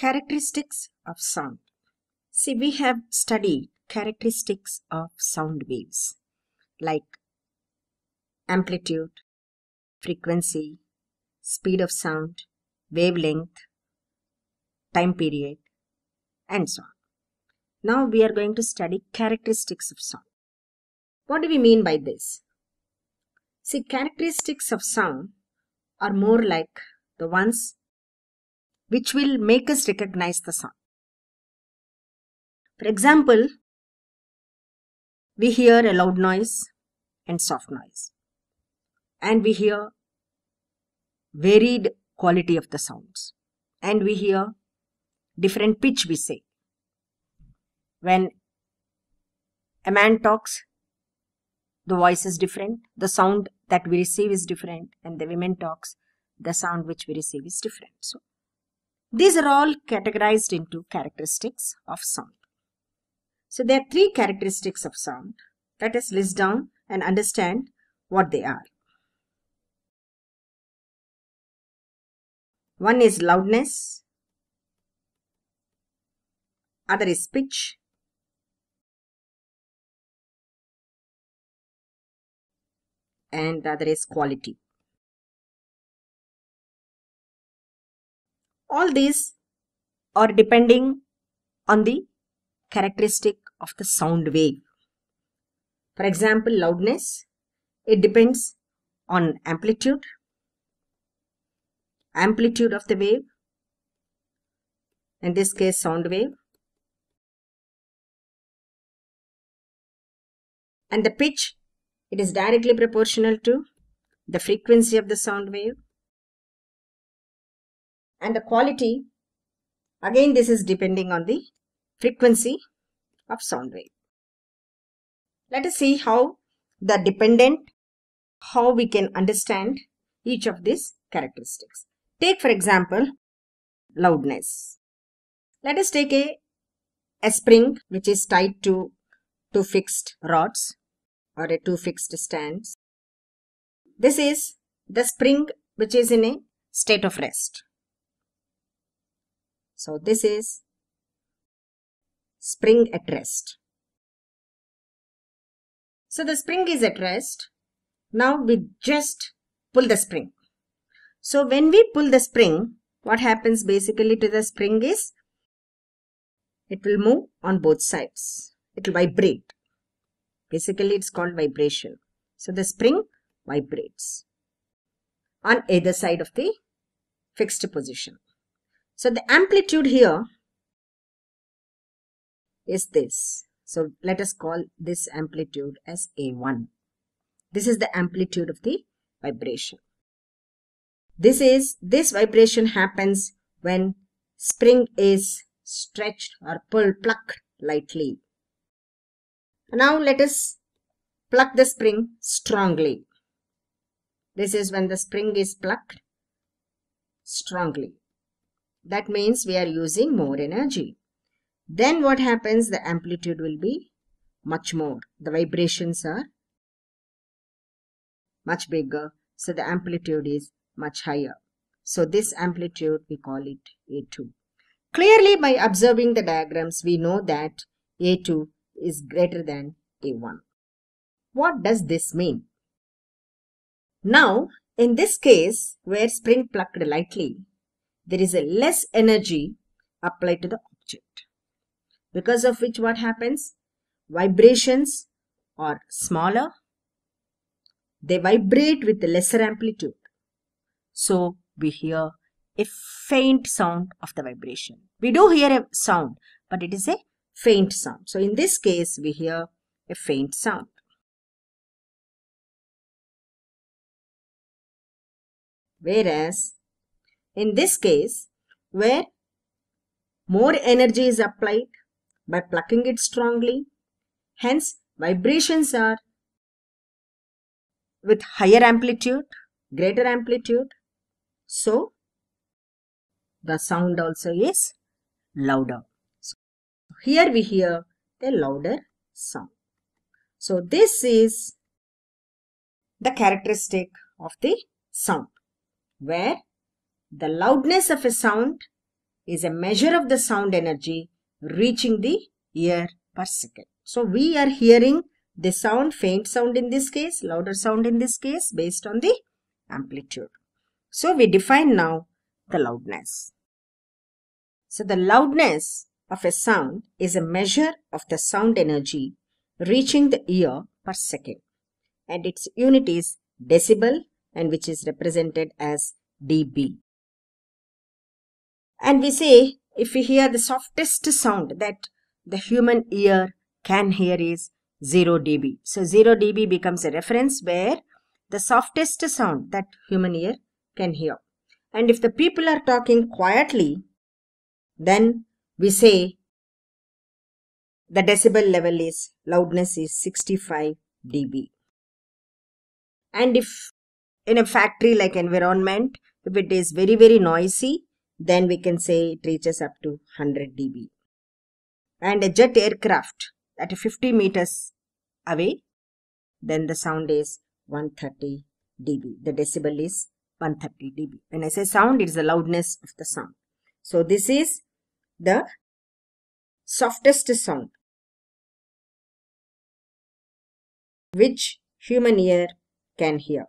Characteristics of sound. See, we have studied characteristics of sound waves like amplitude, frequency, speed of sound, wavelength, time period, and so on. Now we are going to study characteristics of sound. What do we mean by this? See, characteristics of sound are more like the ones which will make us recognize the sound. For example, we hear a loud noise and soft noise, and we hear varied quality of the sounds, and we hear different pitch, we say. When a man talks, the voice is different, the sound that we receive is different, and the woman talks, the sound which we receive is different. So, these are all categorized into characteristics of sound. So there are three characteristics of sound. Let us list down and understand what they are. One is loudness, other is pitch, and the other is quality. All these are depending on the characteristic of the sound wave. For example, loudness, it depends on amplitude, amplitude of the wave, in this case sound wave, and the pitch, it is directly proportional to the frequency of the sound wave and the quality again this is depending on the frequency of sound wave. Let us see how the dependent, how we can understand each of these characteristics. Take for example, loudness. Let us take a, a spring which is tied to two fixed rods or a two fixed stands. This is the spring which is in a state of rest. So this is spring at rest. So the spring is at rest. Now we just pull the spring. So when we pull the spring, what happens basically to the spring is it will move on both sides. It will vibrate. Basically, it's called vibration. So the spring vibrates on either side of the fixed position. So the amplitude here is this. So let us call this amplitude as A1. This is the amplitude of the vibration. This is this vibration happens when spring is stretched or pulled plucked lightly. Now let us pluck the spring strongly. This is when the spring is plucked strongly. That means we are using more energy. Then what happens? The amplitude will be much more. The vibrations are much bigger. So the amplitude is much higher. So this amplitude, we call it A2. Clearly, by observing the diagrams, we know that A2 is greater than A1. What does this mean? Now, in this case, where spring plucked lightly, there is a less energy applied to the object because of which what happens vibrations are smaller they vibrate with lesser amplitude so we hear a faint sound of the vibration we do hear a sound but it is a faint sound so in this case we hear a faint sound whereas in this case, where more energy is applied by plucking it strongly, hence vibrations are with higher amplitude, greater amplitude. So, the sound also is louder. So, here we hear the louder sound. So, this is the characteristic of the sound where the loudness of a sound is a measure of the sound energy reaching the ear per second. So we are hearing the sound, faint sound in this case, louder sound in this case based on the amplitude. So we define now the loudness. So the loudness of a sound is a measure of the sound energy reaching the ear per second and its unit is decibel and which is represented as dB. And we say, if we hear the softest sound that the human ear can hear is 0 dB. So 0 dB becomes a reference where the softest sound that human ear can hear. And if the people are talking quietly, then we say the decibel level is, loudness is 65 dB. And if in a factory like environment, if it is very, very noisy, then we can say it reaches up to 100 dB. And a jet aircraft at 50 meters away, then the sound is 130 dB. The decibel is 130 dB. When I say sound, it's the loudness of the sound. So this is the softest sound which human ear can hear.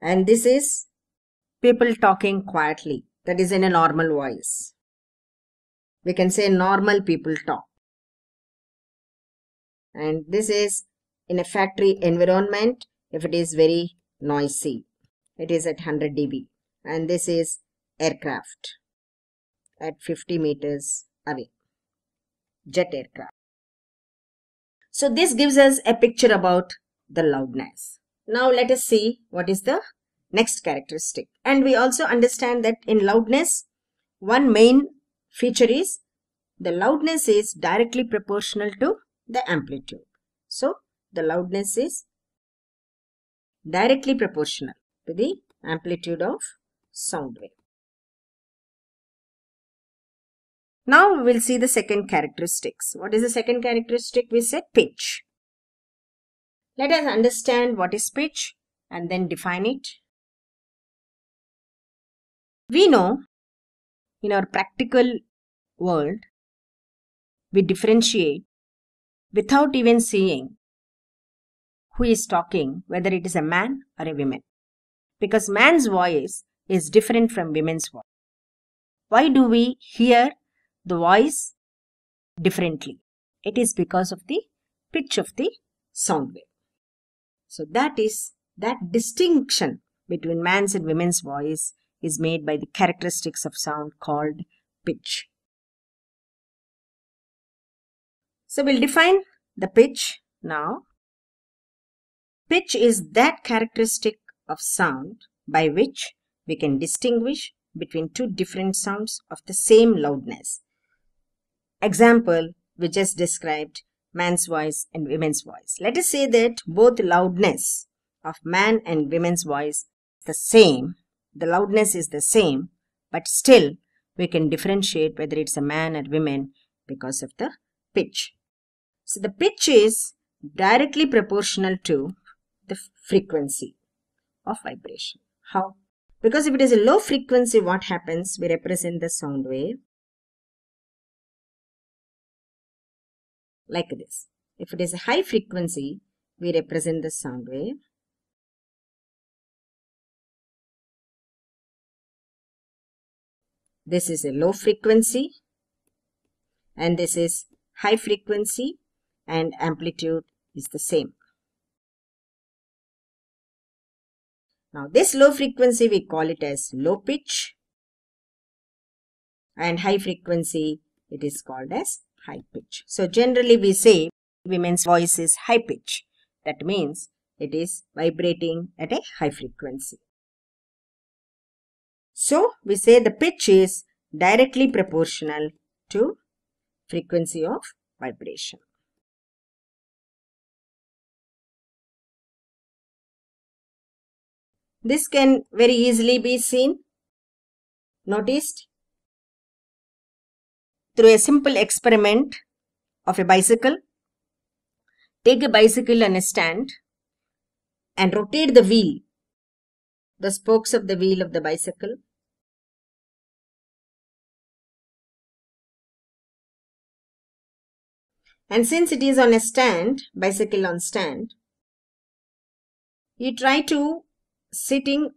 And this is people talking quietly, that is, in a normal voice. We can say normal people talk. And this is in a factory environment if it is very noisy. It is at 100 dB. And this is aircraft at 50 meters away. Jet aircraft. So this gives us a picture about the loudness. Now let us see what is the next characteristic. And we also understand that in loudness, one main feature is the loudness is directly proportional to the amplitude. So, the loudness is directly proportional to the amplitude of sound wave. Now we will see the second characteristics. What is the second characteristic? We said pitch. Let us understand what is pitch and then define it we know in our practical world, we differentiate without even seeing who is talking, whether it is a man or a woman. Because man's voice is different from women's voice. Why do we hear the voice differently? It is because of the pitch of the sound wave. So that is that distinction between man's and women's voice is made by the characteristics of sound called pitch. So we'll define the pitch now. Pitch is that characteristic of sound by which we can distinguish between two different sounds of the same loudness. Example, we just described man's voice and women's voice. Let us say that both loudness of man and women's voice the same the loudness is the same, but still we can differentiate whether it's a man or women because of the pitch. So the pitch is directly proportional to the frequency of vibration. How? Because if it is a low frequency, what happens? We represent the sound wave like this. If it is a high frequency, we represent the sound wave This is a low frequency and this is high frequency and amplitude is the same. Now this low frequency we call it as low pitch and high frequency it is called as high pitch. So generally we say women's voice is high pitch. That means it is vibrating at a high frequency. So we say the pitch is directly proportional to frequency of vibration. This can very easily be seen, noticed, through a simple experiment of a bicycle. Take a bicycle on a stand and rotate the wheel, the spokes of the wheel of the bicycle And since it is on a stand, bicycle on stand, you try to sitting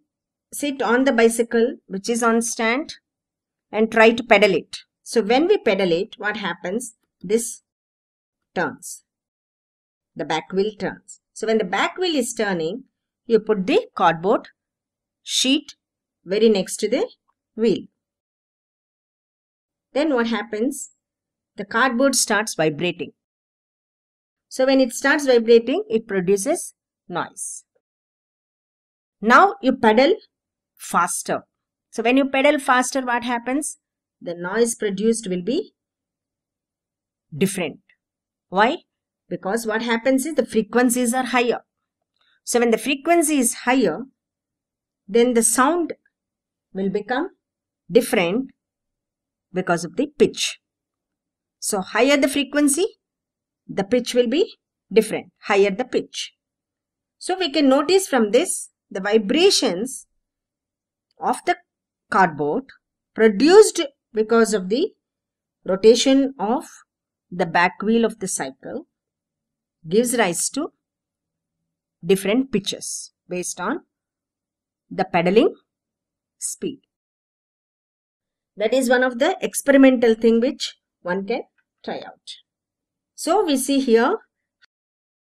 sit on the bicycle which is on stand and try to pedal it. So when we pedal it, what happens? This turns. The back wheel turns. So when the back wheel is turning, you put the cardboard sheet very next to the wheel. Then what happens? The cardboard starts vibrating. So when it starts vibrating, it produces noise. Now you pedal faster. So when you pedal faster, what happens? The noise produced will be different. Why? Because what happens is the frequencies are higher. So when the frequency is higher, then the sound will become different because of the pitch. So higher the frequency, the pitch will be different, higher the pitch. So we can notice from this the vibrations of the cardboard produced because of the rotation of the back wheel of the cycle gives rise to different pitches based on the pedaling speed. That is one of the experimental thing which one can try out. So we see here,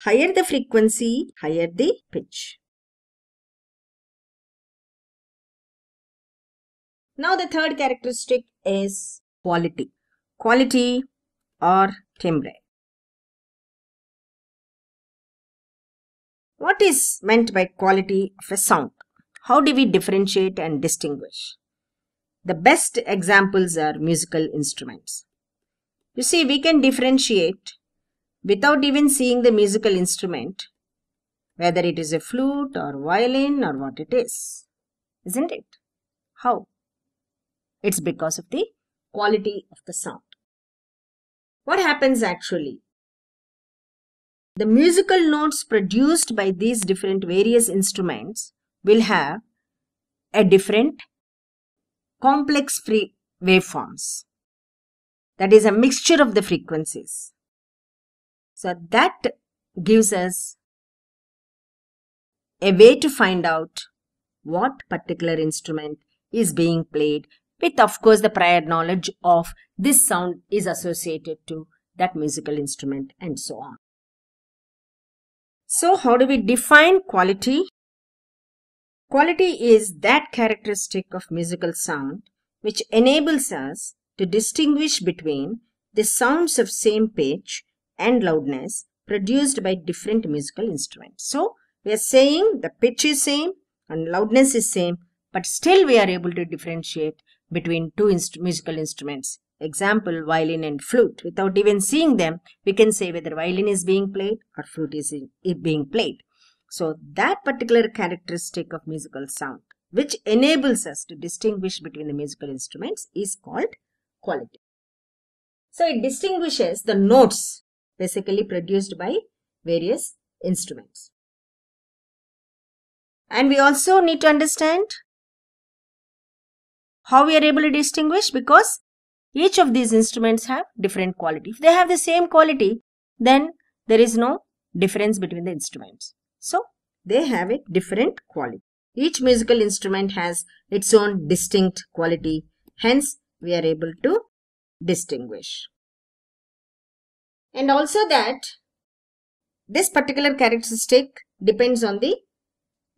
higher the frequency, higher the pitch. Now the third characteristic is quality. Quality or timbre. What is meant by quality of a sound? How do we differentiate and distinguish? The best examples are musical instruments. You see, we can differentiate without even seeing the musical instrument, whether it is a flute or violin or what it is. Isn't it? How? It's because of the quality of the sound. What happens actually? The musical notes produced by these different various instruments will have a different complex free waveforms that is a mixture of the frequencies. So that gives us a way to find out what particular instrument is being played with of course the prior knowledge of this sound is associated to that musical instrument and so on. So how do we define quality? Quality is that characteristic of musical sound which enables us to distinguish between the sounds of same pitch and loudness produced by different musical instruments. So we are saying the pitch is same and loudness is same, but still we are able to differentiate between two inst musical instruments. Example, violin and flute. Without even seeing them, we can say whether violin is being played or flute is being played. So that particular characteristic of musical sound, which enables us to distinguish between the musical instruments, is called quality. So it distinguishes the notes basically produced by various instruments. And we also need to understand how we are able to distinguish because each of these instruments have different quality. If they have the same quality, then there is no difference between the instruments. So they have a different quality. Each musical instrument has its own distinct quality. Hence, we are able to distinguish. And also that this particular characteristic depends on the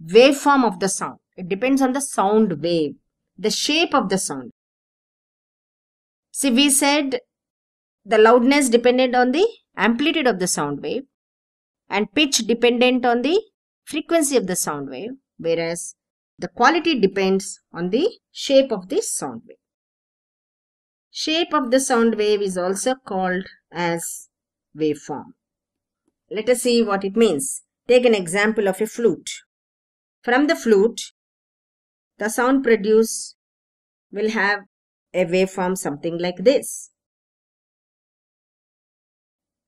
waveform of the sound. It depends on the sound wave, the shape of the sound. See, we said the loudness depended on the amplitude of the sound wave and pitch dependent on the frequency of the sound wave, whereas the quality depends on the shape of the sound wave. Shape of the sound wave is also called as waveform. Let us see what it means. Take an example of a flute. From the flute, the sound produced will have a waveform something like this.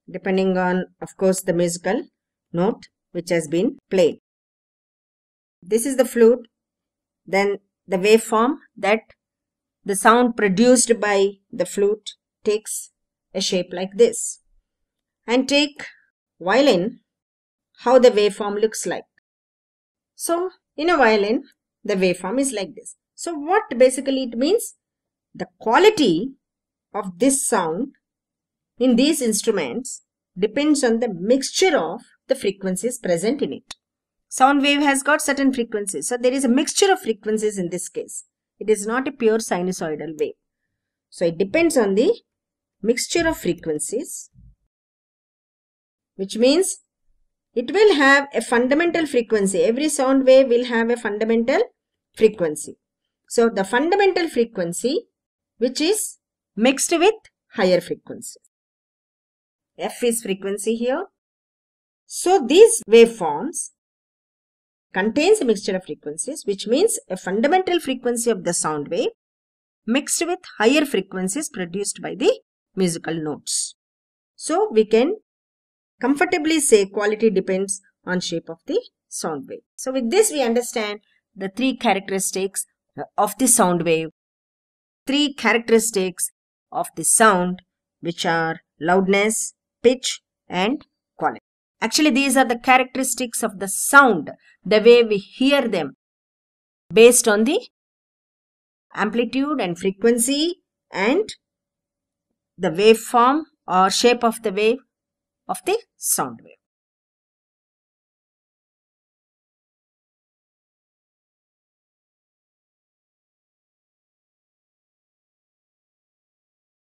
Depending on, of course, the musical note which has been played. This is the flute, then the waveform that the sound produced by the flute takes a shape like this. And take violin, how the waveform looks like. So, in a violin, the waveform is like this. So, what basically it means? The quality of this sound in these instruments depends on the mixture of the frequencies present in it. Sound wave has got certain frequencies. So, there is a mixture of frequencies in this case. It is not a pure sinusoidal wave. So it depends on the mixture of frequencies, which means it will have a fundamental frequency. Every sound wave will have a fundamental frequency. So the fundamental frequency, which is mixed with higher frequencies. F is frequency here. So these waveforms contains a mixture of frequencies, which means a fundamental frequency of the sound wave mixed with higher frequencies produced by the musical notes. So, we can comfortably say quality depends on shape of the sound wave. So, with this we understand the three characteristics of the sound wave, three characteristics of the sound which are loudness, pitch and quality. Actually, these are the characteristics of the sound, the way we hear them, based on the amplitude and frequency and the waveform or shape of the wave of the sound wave.